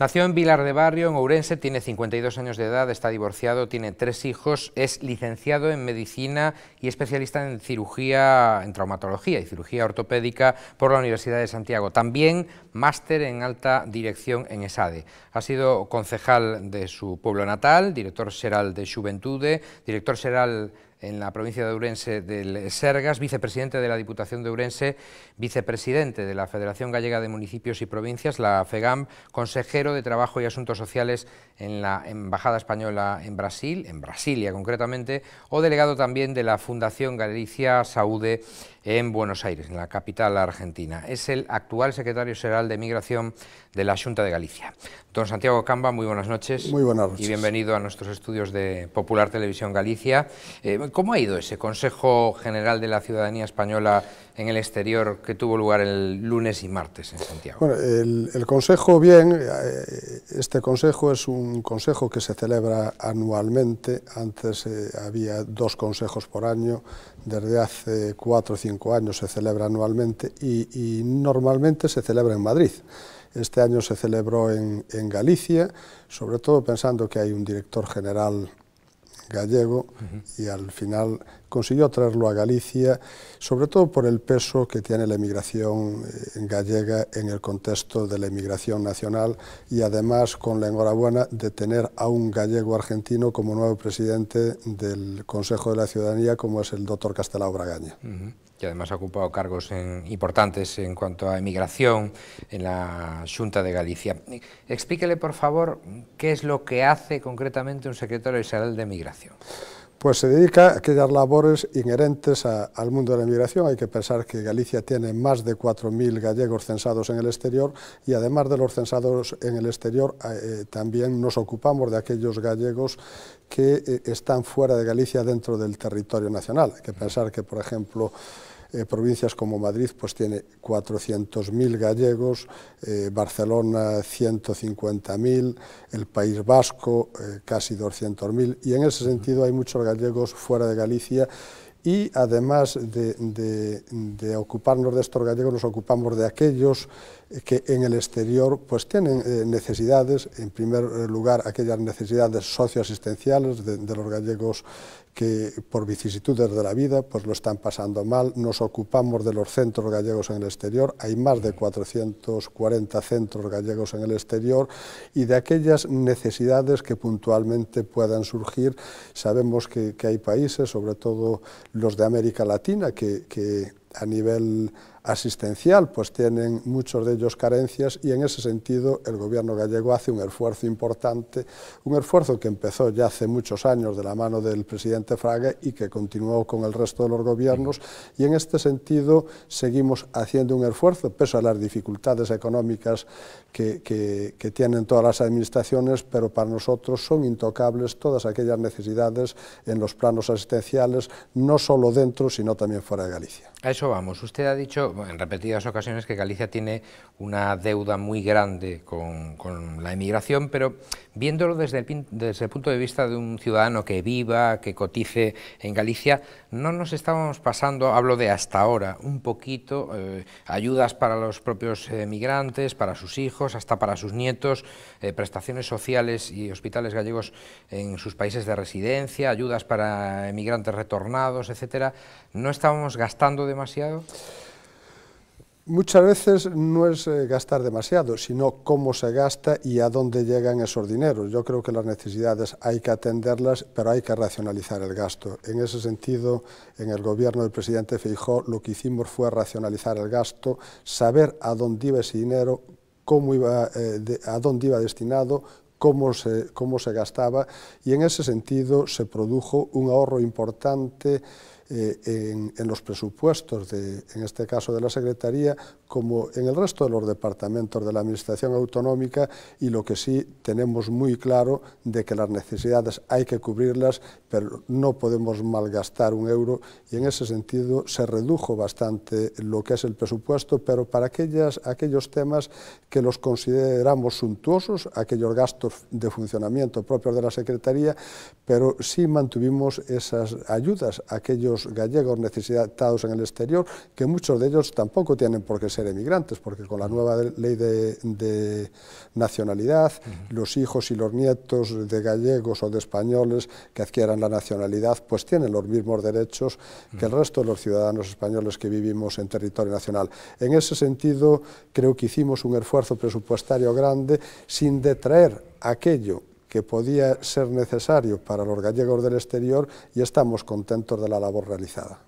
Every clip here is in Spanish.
Nació en Vilar de Barrio, en Ourense, tiene 52 años de edad, está divorciado, tiene tres hijos, es licenciado en medicina y especialista en cirugía, en traumatología y cirugía ortopédica por la Universidad de Santiago. También máster en alta dirección en ESADE. E. Ha sido concejal de su pueblo natal, director seral de Juventude, director seral en la provincia de Urense del Sergas, vicepresidente de la Diputación de Urense, vicepresidente de la Federación Gallega de Municipios y Provincias, la FEGAM, consejero de Trabajo y Asuntos Sociales en la Embajada Española en Brasil, en Brasilia concretamente, o delegado también de la Fundación Galicia Saúde en Buenos Aires, en la capital argentina. Es el actual secretario general de Migración de la Junta de Galicia. Don Santiago Camba, muy buenas noches. Y bienvenido a nuestros estudios de Popular Televisión Galicia. Eh, ¿Cómo ha ido ese Consejo General de la Ciudadanía Española en el exterior que tuvo lugar el lunes y martes en Santiago? Bueno, el, Consejo bien, eh, este Consejo es un Consejo que se celebra anualmente, antes eh, había dos consejos por año, desde hace cuatro o cinco años se celebra anualmente y, normalmente se celebra en Madrid. Este año se celebró en, en Galicia, sobre todo pensando que hay un director general gallego y al final consiguió traerlo a Galicia, sobre todo por el peso que tiene la emigración eh, gallega en el contexto de la emigración nacional y además con la enhorabuena de tener a un gallego argentino como nuevo presidente del Consejo de la Ciudadanía, como es el doctor Castelao Bragaña que además ha ocupado cargos importantes en cuanto a emigración en la Junta de Galicia. Explíquele, por favor, qué es lo que hace concretamente un secretario general de Emigración. Pues se dedica a aquellas labores inherentes al mundo de la inmigración. Hay que pensar que Galicia tiene más de 4.000 gallegos censados en el exterior y además de los censados en el exterior eh, eh, también nos ocupamos de aquellos gallegos que eh, están fuera de Galicia dentro del territorio nacional. Hay que pensar que, por ejemplo, eh, provincias como Madrid pues tiene 400.000 gallegos, eh, Barcelona 150.000, el País Vasco eh, casi 200.000 y en ese sentido hay muchos gallegos fuera de Galicia y además de, ocuparnos de estos gallegos, nos ocupamos de aquellos que en el exterior pues tienen necesidades, en primer lugar aquellas necesidades socioasistenciales de, de los gallegos que por vicisitudes de la vida pues lo están pasando mal. Nos ocupamos de los centros gallegos en el exterior, hay más de 440 centros gallegos en el exterior y de aquellas necesidades que puntualmente puedan surgir. Sabemos que, hay países, sobre todo los de América Latina, que a nivel asistencial, pues tienen muchos de ellos carencias y en ese sentido el gobierno gallego hace un esfuerzo importante, un esfuerzo que empezó ya hace muchos años de la mano del presidente Fraga y que continuó con el resto de los gobiernos y en este sentido seguimos haciendo un esfuerzo, pese a las dificultades económicas que tienen todas las administraciones, pero para nosotros son intocables todas aquellas necesidades en los planos asistenciales, no solo dentro, sino también fuera de Galicia. A eso vamos. Usted ha dicho en repetidas ocasiones que Galicia tiene una deuda muy grande con, la emigración, pero viéndolo desde el, desde el, punto de vista de un ciudadano que viva, que cotice en Galicia, ¿no nos estábamos pasando, hablo de hasta ahora, un poquito, eh, ayudas para los propios emigrantes, eh, para sus hijos, hasta para sus nietos, eh, prestaciones sociales y hospitales gallegos en sus países de residencia, ayudas para emigrantes retornados, etcétera? ¿No estábamos gastando demasiado? Muchas veces no es eh, gastar demasiado, sino cómo se gasta y a dónde llegan esos dineros. Yo creo que las necesidades hay que atenderlas, pero hay que racionalizar el gasto. En ese sentido, en el gobierno del presidente Feijóo lo que hicimos fue racionalizar el gasto, saber a dónde iba ese dinero, cómo iba, eh, a dónde iba destinado, Cómo se, cómo se, gastaba y en ese sentido se produjo un ahorro importante eh, en, los presupuestos, de, en este caso de la Secretaría, como en el resto de los departamentos de la Administración Autonómica y lo que sí tenemos muy claro de que las necesidades hay que cubrirlas, pero no podemos malgastar un euro y en ese sentido se redujo bastante lo que es el presupuesto, pero para aquellas, aquellos temas que los consideramos suntuosos, aquellos gastos de funcionamiento propios de la Secretaría, pero sí mantuvimos esas ayudas, aquellos gallegos necesitados en el exterior, que muchos de ellos tampoco tienen por qué ser emigrantes, porque con la nueva ley de, nacionalidad, los hijos y los nietos de gallegos o de españoles que adquieran la nacionalidad, pues tienen los mismos derechos que el resto de los ciudadanos españoles que vivimos en territorio nacional. En ese sentido, creo que hicimos un esfuerzo presupuestario grande sin detraer aquello que podía ser necesario para los gallegos del exterior y estamos contentos de la labor realizada.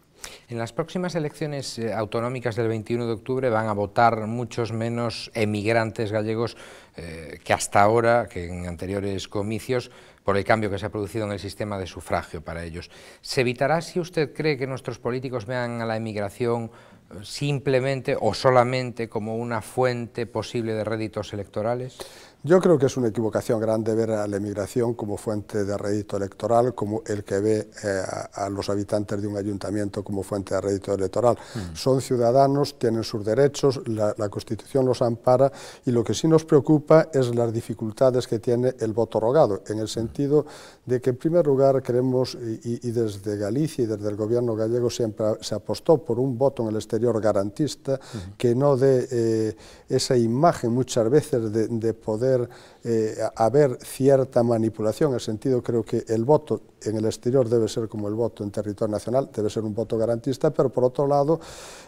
En las próximas elecciones eh, autonómicas del 21 de octubre van a votar muchos menos emigrantes gallegos eh, que hasta ahora, que en anteriores comicios, por el cambio que se ha producido en el sistema de sufragio para ellos. ¿Se evitará si usted cree que nuestros políticos vean a la emigración eh, simplemente o solamente como una fuente posible de réditos electorales? Yo creo que es una equivocación grande ver a la emigración como fuente de rédito electoral, como el que ve eh, a, los habitantes de un ayuntamiento como fuente de rédito electoral. Mm. Son ciudadanos, tienen sus derechos, la, Constitución los ampara y lo que sí nos preocupa es las dificultades que tiene el voto rogado, en el sentido de que en primer lugar creemos, y, desde Galicia y desde el gobierno gallego siempre se apostó por un voto en el exterior garantista, que no dé eh, esa imagen muchas veces de poder poder eh, haber cierta manipulación, en sentido creo que el voto en el exterior debe ser como el voto en territorio nacional, debe ser un voto garantista, pero por otro lado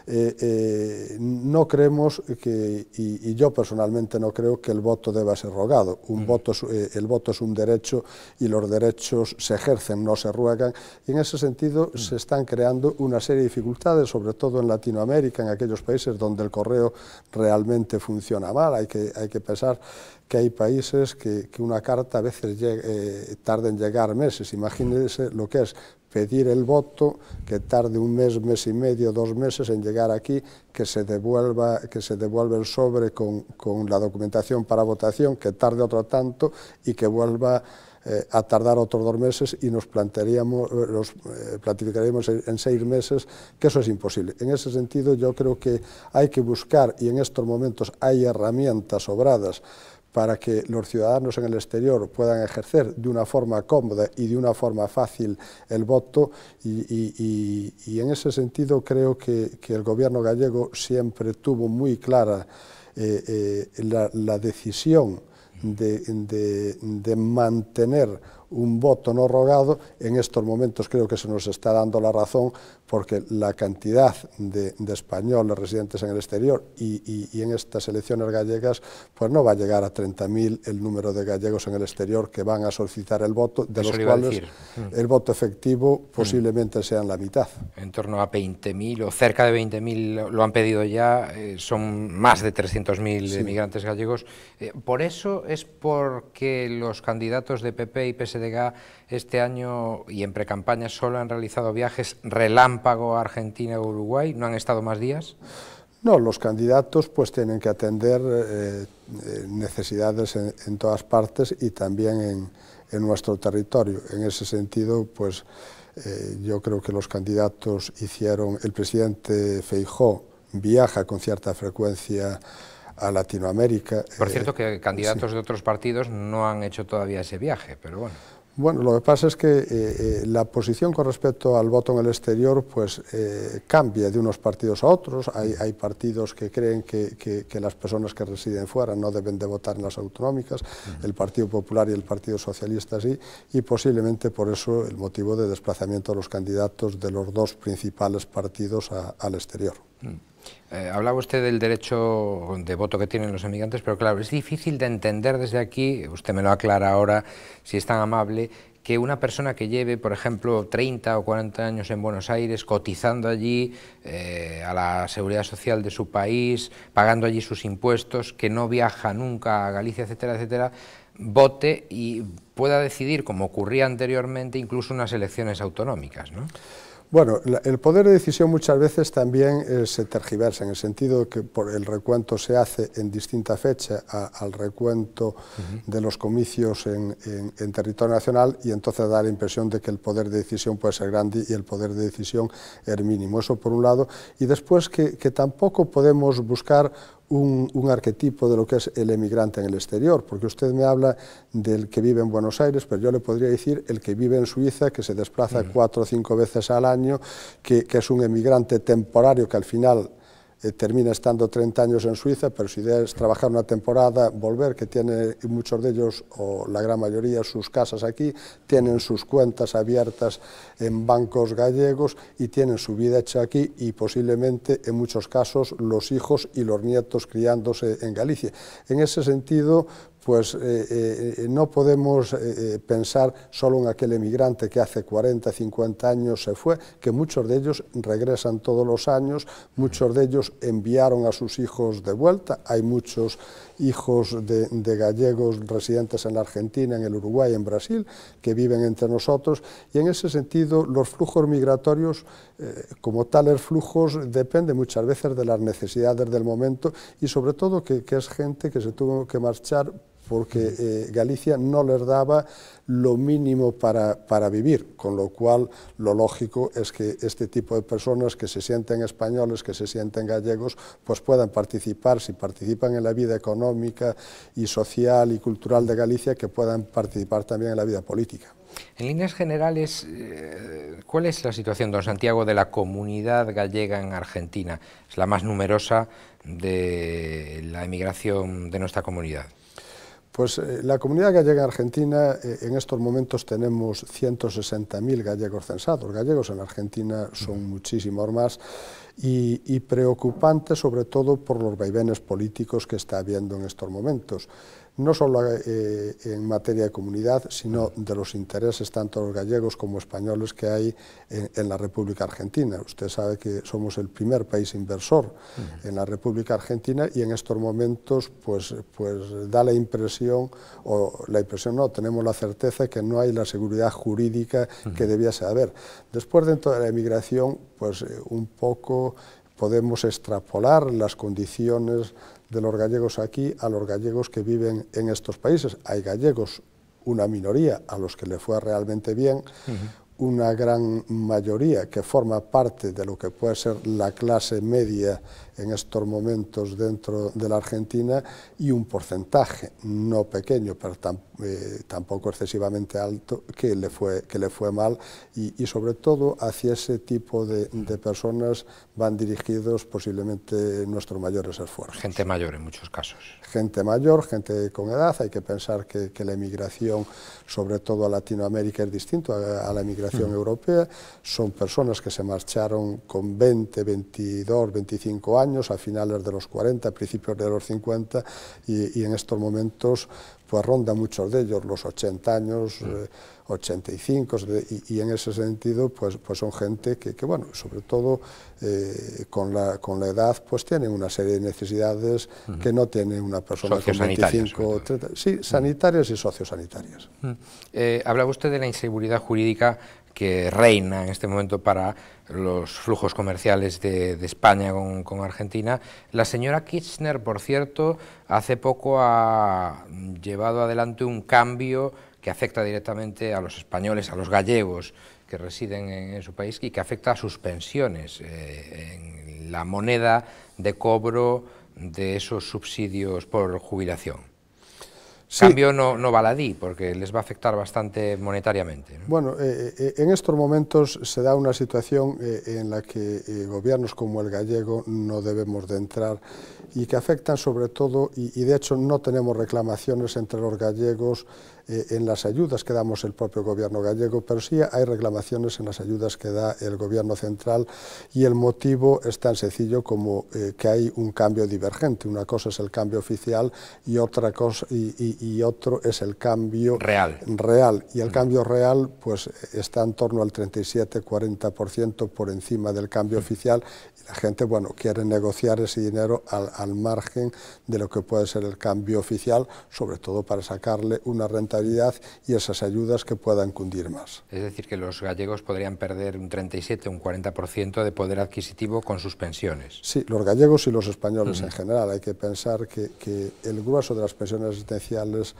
eh, eh, no creemos que, y, yo personalmente no creo que el voto deba ser rogado. Un mm. voto, eh, el voto es un derecho y los derechos se ejercen, no se ruegan. Y en ese sentido mm. se están creando una serie de dificultades, sobre todo en Latinoamérica, en aquellos países donde el correo realmente funciona mal. Hay que, hay que pensar que hay países que, una carta a veces tarde tarda en llegar meses. Imagínate lo que es pedir el voto, que tarde un mes, mes y medio, dos meses en llegar aquí, que se devuelva, que se devuelva el sobre con, la documentación para votación, que tarde otro tanto y que vuelva eh, a tardar otros dos meses y nos plantearíamos, eh, los eh, platificaríamos en seis meses, que eso es imposible. En ese sentido yo creo que hay que buscar, y en estos momentos hay herramientas sobradas, para que los ciudadanos en el exterior puedan ejercer de una forma cómoda y de una forma fácil el voto y, en ese sentido creo que, el gobierno gallego siempre tuvo muy clara eh, eh, la, decisión de mantener un voto no rogado, en estos momentos creo que se nos está dando la razón porque la cantidad de, españoles residentes en el exterior y, en estas elecciones gallegas, pues no va a llegar a 30.000 el número de gallegos en el exterior que van a solicitar el voto, de los cuales mm. el voto efectivo mm. posiblemente sea sean la mitad. En torno a 20.000 o cerca de 20.000 lo han pedido ya, eh, son más de 300.000 sí. gallegos. Eh, por eso es porque los candidatos de PP y PSDG este año y en precampaña solo han realizado viajes relámpagos a Argentina o Uruguay? ¿No han estado más días? No, los candidatos pues tienen que atender eh, eh, necesidades en, todas partes y también en, nuestro territorio. En ese sentido, pues eh, yo creo que los candidatos hicieron, el presidente Feijó viaja con cierta frecuencia a Latinoamérica. Por cierto, que candidatos de otros partidos no han hecho todavía ese viaje, pero bueno. Bueno, lo que pasa es que eh, eh, la posición con respecto al voto en el exterior pues, eh, cambia de unos partidos a otros. Hay, partidos que creen que, las personas que residen fuera no deben de votar en las autonómicas, el Partido Popular y el Partido Socialista sí, y posiblemente por eso el motivo de desplazamiento de los candidatos de los dos principales partidos al exterior. Mm. Eh, hablaba usted del derecho de voto que tienen los emigrantes, pero claro, es difícil de entender desde aquí, usted me lo aclara ahora, si es tan amable, que una persona que lleve, por ejemplo, 30 o 40 años en Buenos Aires, cotizando allí eh, a la seguridad social de su país, pagando allí sus impuestos, que no viaja nunca a Galicia, etcétera, etcétera, vote y pueda decidir, como ocurría anteriormente, incluso unas elecciones autonómicas, ¿no? Bueno, el poder de decisión muchas veces también eh, se tergiversa, en el sentido de que por el recuento se hace en distinta fecha al recuento de los comicios en, territorio nacional y entonces da la impresión de que el poder de decisión puede ser grande y el poder de decisión es mínimo. Eso por un lado. Y después que tampoco podemos buscar un, arquetipo de lo que es el emigrante en el exterior, porque usted me habla del que vive en Buenos Aires, pero yo le podría decir el que vive en Suiza, que se desplaza cuatro o cinco veces al año, que, que es un emigrante temporario que al final eh, termina estando 30 años en Suiza, pero si idea es trabajar una temporada, volver, que tiene muchos de ellos, o la gran mayoría, sus casas aquí, tienen sus cuentas abiertas en bancos gallegos y tienen su vida hecha aquí y posiblemente en muchos casos los hijos y los nietos criándose en Galicia. En ese sentido, pues eh, eh, eh, no podemos pensar solo en aquel emigrante que hace 40, 50 años se fue, que muchos de ellos regresan todos los años, muchos de ellos enviaron a sus hijos de vuelta, hay muchos hijos de, gallegos residentes en la Argentina, en el Uruguay, en Brasil, que viven entre nosotros, y en ese sentido los flujos migratorios, como tales flujos, dependen muchas veces de las necesidades del momento y sobre todo que es gente que se tuvo que marchar porque eh, Galicia no les daba lo mínimo para, para, vivir, con lo cual lo lógico es que este tipo de personas que se sienten españoles, que se sienten gallegos, pues puedan participar, si participan en la vida económica y social y cultural de Galicia, que puedan participar también en la vida política. En líneas generales, eh, ¿cuál es la situación, don Santiago, de la comunidad gallega en Argentina? Es la más numerosa de la emigración de nuestra comunidad. Pues eh, la comunidad gallega argentina, eh, en estos momentos tenemos 160.000 gallegos censados. Gallegos en Argentina son muchísimos más y, y preocupante sobre todo por los vaivenes políticos que está habiendo en estos momentos no solo eh, en materia de comunidad, sino de los intereses tanto los gallegos como españoles que hay en, la República Argentina. Usted sabe que somos el primer país inversor mm. en la República Argentina y en estos momentos pues, pues da la impresión, o la impresión no, tenemos la certeza que no hay la seguridad jurídica que debía haber. Después dentro de la emigración, pues eh, un poco podemos extrapolar las condiciones de los gallegos aquí a los gallegos que viven en estos países. Hay gallegos, una minoría, a los que le fue realmente bien, una gran mayoría que forma parte de lo que puede ser la clase media en estos momentos dentro de la Argentina y un porcentaje no pequeño, pero eh, tampoco excesivamente alto, que le fue, que le fue mal y, sobre todo hacia ese tipo de, personas van dirigidos posiblemente nuestros mayores esfuerzos. Gente mayor en muchos casos. Gente mayor, gente con edad, hay que pensar que, la emigración, sobre todo a Latinoamérica, es distinta a, a la emigración Europea, son personas que se marcharon con 20, 22, 25 años, a finales de los 40, principios de los 50, y, en estos momentos pues ronda muchos de ellos los 80 años, 85, mm. eh, y, en ese sentido pues, pues son gente que, bueno, sobre todo eh, con, la, con la edad pues tienen una serie de necesidades que no tiene una persona con 25 o 30, sí, sanitarias y sociosanitarias. Eh, hablaba usted de la inseguridad jurídica que reina en este momento para los flujos comerciales de, España con, Argentina. La señora Kirchner, por cierto, hace poco ha llevado adelante un cambio que afecta directamente a los españoles, a los gallegos que residen en, su país y que afecta a sus pensiones, eh, en la moneda de cobro de esos subsidios por jubilación. Cambio no, no, baladí, porque les va a afectar bastante monetariamente. Bueno, eh, eh, eh, en estos momentos se da una situación en la que gobiernos como el gallego no debemos de entrar y que afectan sobre todo, y, de hecho no tenemos reclamaciones entre los gallegos en las ayudas que damos el propio gobierno gallego, pero sí hay reclamaciones en las ayudas que da el gobierno central y el motivo es tan sencillo como que hay un cambio divergente. Una cosa es el cambio oficial y otra cosa... y y otro es el cambio real. real. Y el mm. cambio real pues, está en torno al 37-40% por encima del cambio mm. oficial la gente, bueno, quiere negociar ese dinero al, margen de lo que puede ser el cambio oficial, sobre todo para sacarle una rentabilidad y esas ayudas que puedan cundir más. Es decir, que los gallegos podrían perder un 37, un 40% de poder adquisitivo con sus pensiones. Sí, los gallegos y los españoles en general. Hay que pensar que, el grueso de las pensiones residenciales.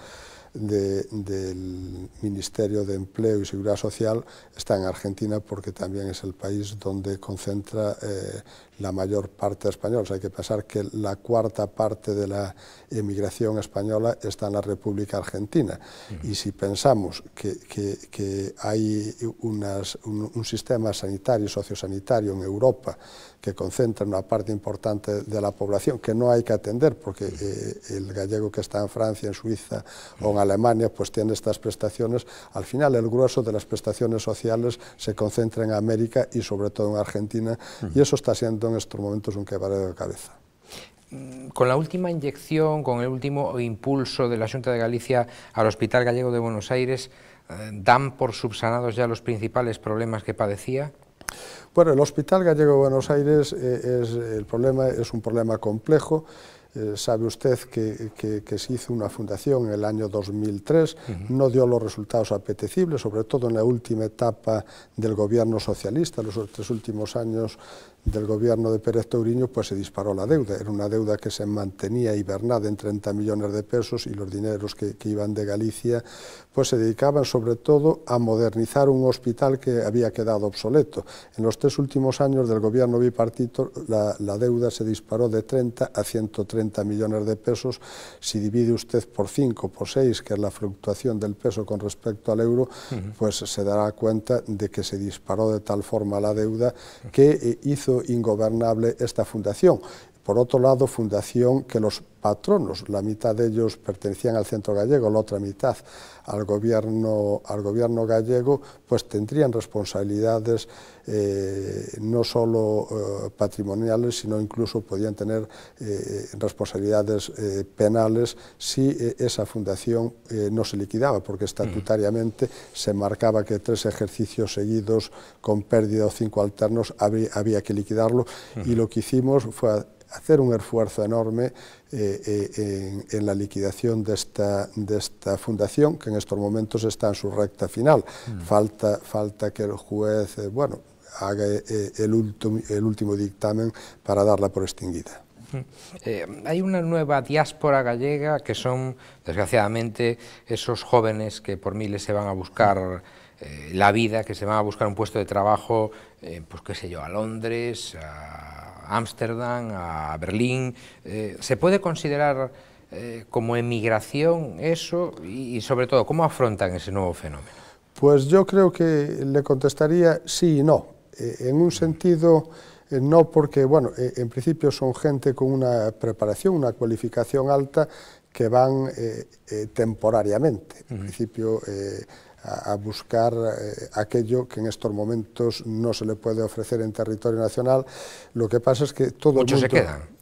de, del Ministerio de Empleo y Seguridad Social está en Argentina porque también es el país donde concentra eh, la mayor parte de españoles. Hay que pensar que la cuarta parte de la emigración española está en la República Argentina. Uh -huh. Y si pensamos que, que, que hay unas, un, un, sistema sanitario y sociosanitario en Europa que concentra una parte importante de la población que no hay que atender porque eh, el gallego que está en Francia, en Suiza uh -huh. o en Alemania pues tiene estas prestaciones. Al final el grueso de las prestaciones sociales se concentra en América y sobre todo en Argentina y eso está siendo en estos momentos un quebradero de cabeza mm, con la última inyección, con el último impulso de la Junta de Galicia al Hospital Gallego de Buenos Aires, eh, ¿dan por subsanados ya los principales problemas que padecía? Bueno, el Hospital Gallego de Buenos Aires eh, es, el problema, es un problema complejo. Eh, sabe usted que, se hizo una fundación en el año 2003, no dio los resultados apetecibles, sobre todo en la última etapa del gobierno socialista, los tres últimos años del gobierno de Pérez Tauriño pues se disparó la deuda. Era una deuda que se mantenía hibernada en 30 millones de pesos y los dineros que, iban de Galicia, pues se dedicaban sobre todo a modernizar un hospital que había quedado obsoleto. En los tres últimos años del gobierno bipartito, la, deuda se disparó de 30 a 130 millones de pesos. Si divide usted por 5, por 6, que es la fluctuación del peso con respecto al euro, pues se dará cuenta de que se disparó de tal forma la deuda que eh, hizo proxecto ingobernable esta fundación Por otro lado, fundación que los patronos, la mitad de ellos pertenecían al centro gallego, la otra mitad al gobierno, al gobierno gallego, pues tendrían responsabilidades eh, no solo eh, patrimoniales, sino incluso podían tener eh, responsabilidades penales si esa fundación no se liquidaba, porque estatutariamente se marcaba que tres ejercicios seguidos con pérdida o cinco alternos había que liquidarlo, y lo que hicimos fue hacer un esfuerzo enorme eh, eh, en, la liquidación de esta, de esta fundación, que en estos momentos está en su recta final. Mm. Falta, falta que el juez, eh, bueno, haga el, el último dictamen para darla por extinguida. Mm. hay una nueva diáspora gallega que son, desgraciadamente, esos jóvenes que por miles se van a buscar la vida, que se van a buscar un puesto de trabajo, pues qué sé yo, a Londres, a Ámsterdam, a Berlín. Eh, ¿Se puede considerar eh, como emigración eso y, sobre todo cómo afrontan ese nuevo fenómeno? Pues yo creo que le contestaría sí y no. Eh, en un sentido, no porque, bueno, en principio son gente con una preparación, una cualificación alta que van temporariamente. En principio a, buscar eh, aquello que en estos momentos no se le puede ofrecer en territorio nacional. Lo que pasa es que todo Muchos se quedan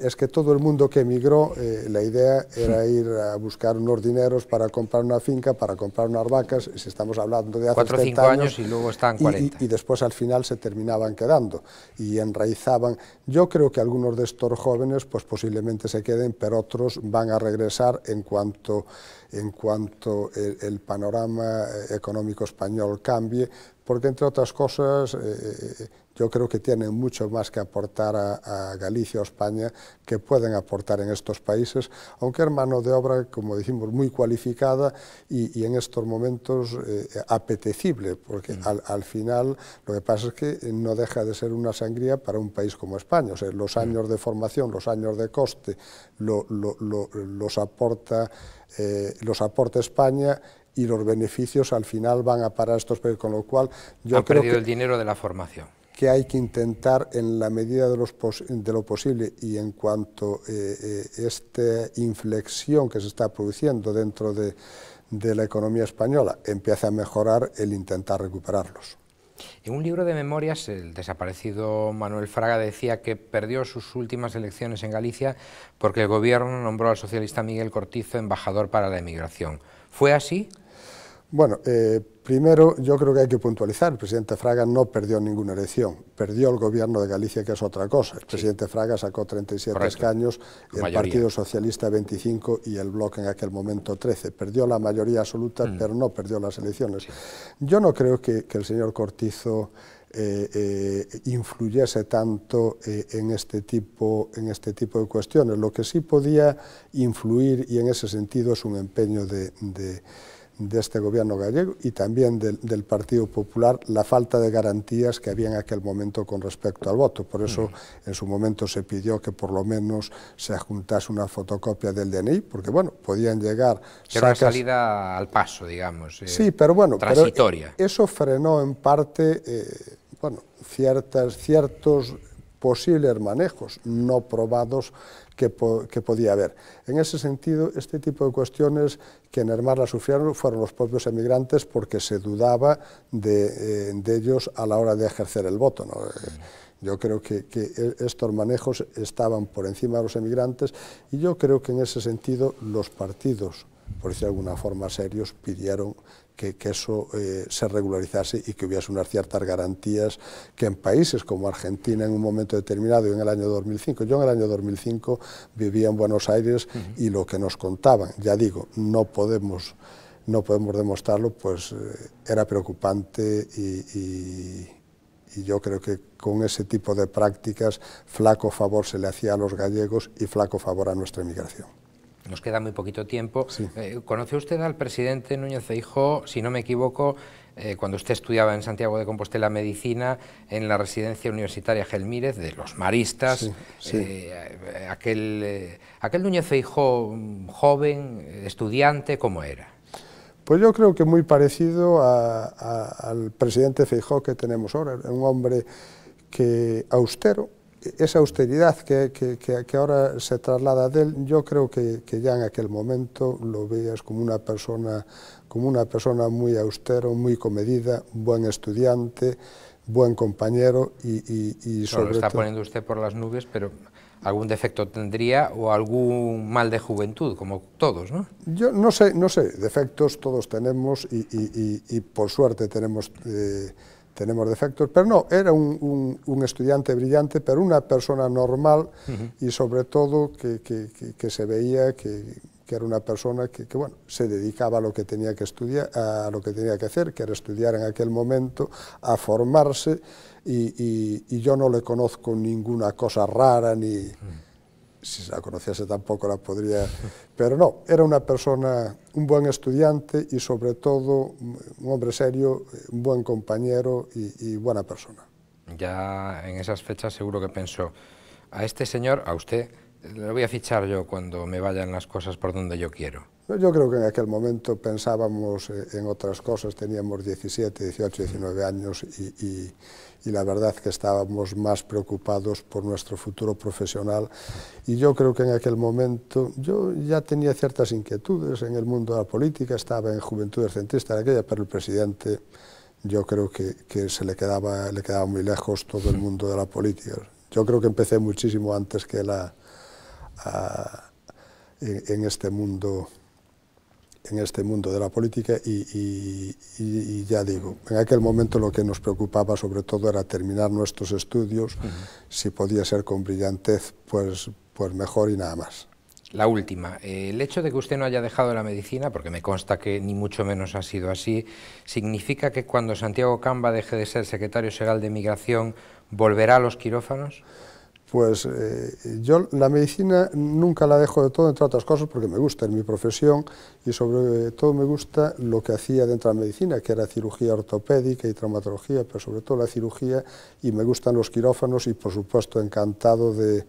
es que todo el mundo que emigró, eh, la idea era ir a buscar unos dineros para comprar una finca, para comprar unas vacas, si estamos hablando de hace años, y luego están 40. Y, después al final se terminaban quedando y enraizaban. Yo creo que algunos de estos jóvenes pues posiblemente se queden, pero otros van a regresar en cuanto, en cuanto e, el, panorama eh, económico español cambie, porque entre otras cosas... Eh, yo creo que tienen mucho más que aportar a, Galicia o España que pueden aportar en estos países, aunque es mano de obra, como decimos, muy cualificada y, en estos momentos eh, apetecible, porque mm. al, final lo que pasa es que no deja de ser una sangría para un país como España. O sea, los mm. años de formación, los años de coste, los, aporta, eh, los aporta España y los beneficios al final van a parar estos países, con lo cual yo ha creo perdido el dinero de la formación que hay que intentar en la medida de, lo posible y en cuanto eh, eh, esta inflexión que se está produciendo dentro de, la economía española empiece a mejorar, el intentar recuperarlos. En un libro de memorias, el desaparecido Manuel Fraga decía que perdió sus últimas elecciones en Galicia porque el gobierno nombró al socialista Miguel Cortizo embajador para la emigración. ¿Fue así? Bueno, eh, Primero, yo creo que hay que puntualizar, el presidente Fraga no perdió ninguna elección, perdió el gobierno de Galicia, que es otra cosa. El presidente Fraga sacó 37 escaños, el Partido Socialista 25 y el Bloque en aquel momento 13. Perdió la mayoría absoluta, mm. pero no perdió las elecciones. Yo no creo que, el señor Cortizo... Eh, eh, influyese tanto eh, en, este tipo, en este tipo de cuestiones. Lo que sí podía influir, y en ese sentido es un empeño de de este gobierno gallego y también del, Partido Popular la falta de garantías que había en aquel momento con respecto al voto. Por eso mm. en su momento se pidió que por lo menos se juntase una fotocopia del DNI, porque bueno, podían llegar... Pero una salida al paso, digamos. Eh, sí, pero bueno, transitoria. eso frenó en parte eh, bueno, ciertas, ciertos posibles manejos no probados que, podía haber. En ese sentido, este tipo de cuestiones que en la sufrieron fueron los propios emigrantes porque se dudaba de, eh, ellos a la hora de ejercer el voto. Eh, yo creo que, e, estos manejos estaban por encima de los emigrantes y yo creo que en ese sentido los partidos, por decir de alguna forma serios, pidieron que, eso eh, se regularizase y que hubiese unas ciertas garantías que en países como Argentina en un momento determinado, en el año 2005, yo en el año 2005 vivía en Buenos Aires y lo que nos contaban, ya digo, no podemos no podemos demostrarlo, pues eh, era preocupante y, yo creo que con ese tipo de prácticas flaco favor se le hacía a los gallegos y flaco favor a nuestra inmigración nos queda muy poquito tiempo. Eh, ¿Conoce usted al presidente Núñez Feijó, si no me equivoco, eh, cuando usted estudiaba en Santiago de Compostela Medicina, en la residencia universitaria Gelmírez, de los maristas, eh, aquel, aquel Núñez Feijó mm, joven, estudiante, ¿cómo era? Pues yo creo que muy parecido al presidente Feijó que tenemos ahora, un hombre que austero, esa austeridad que, ahora se traslada de él, yo creo que, ya en aquel momento lo veías como una persona, como una persona muy austero, muy comedida, buen estudiante, buen compañero y, sobre Lo está poniendo usted por las nubes, pero algún defecto tendría o algún mal de juventud, como todos, ¿no? Yo no sé, no sé, defectos todos tenemos y, por suerte tenemos... Eh, tenemos defectos, pero no, era un, estudiante brillante, pero una persona normal y sobre todo que, se veía que, era una persona que, bueno, se dedicaba a lo que tenía que estudiar, a lo que tenía que hacer, que era estudiar en aquel momento, a formarse y, yo no le conozco ninguna cosa rara ni si la conociese tampoco la podría... Pero no, era una persona, un buen estudiante y sobre todo un hombre serio, un buen compañero y, buena persona. Ya en esas fechas seguro que pensó, a este señor, a usted, le voy a fichar yo cuando me vayan las cosas por donde yo quiero. Pues yo creo que en aquel momento pensábamos eh, en otras cosas, teníamos 17, 18, 19 años y, la verdad que estábamos más preocupados por nuestro futuro profesional y yo creo que en aquel momento yo ya tenía ciertas inquietudes en el mundo de la política, estaba en Juventud Centrista en aquella, pero el presidente yo creo que, se le quedaba, le quedaba muy lejos todo el mundo de la política. Yo creo que empecé muchísimo antes que la en este mundo en este mundo de la política y, ya digo, en aquel momento lo que nos preocupaba sobre todo era terminar nuestros estudios, si podía ser con brillantez, pues, pues mejor y nada más. La última, el hecho de que usted no haya dejado la medicina, porque me consta que ni mucho menos ha sido así, ¿significa que cuando Santiago Camba deje de ser secretario general de Migración volverá a los quirófanos? Pues eh, yo la medicina nunca la dejo de todo, entre otras cosas, porque me gusta, en mi profesión y sobre todo me gusta lo que hacía dentro de la medicina, que era cirugía ortopédica y traumatología, pero sobre todo la cirugía y me gustan los quirófanos y por supuesto encantado de,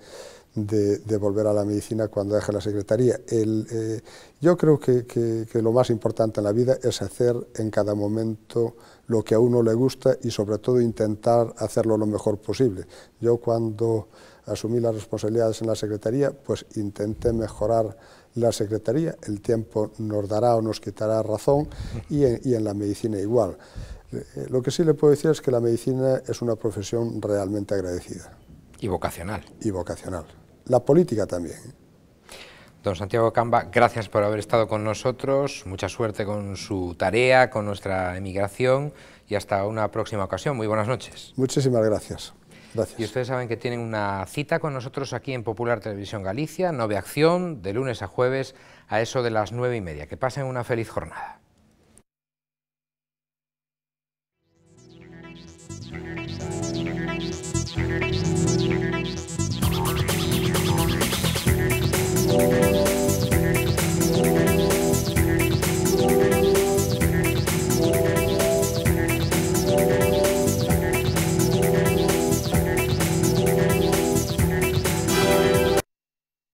volver a la medicina cuando deje la secretaría. Eh, yo creo que, que, lo más importante en la vida es hacer en cada momento lo que a uno le gusta y sobre todo intentar hacerlo lo mejor posible. Yo cuando asumí las responsabilidades en la Secretaría, pues intenté mejorar la Secretaría, el tiempo nos dará o nos quitará razón y en, y en la medicina igual. Eh, lo que sí le puedo decir es que la medicina es una profesión realmente agradecida. Y vocacional. Y vocacional. La política también. ¿eh? Don Santiago Camba, gracias por haber estado con nosotros, mucha suerte con su tarea, con nuestra emigración y hasta una próxima ocasión. Muy buenas noches. Muchísimas gracias. Y ustedes saben que tienen una cita con nosotros aquí en Popular Televisión Galicia, 9 Acción, de lunes a jueves a eso de las nueve y media. Que pasen una feliz jornada.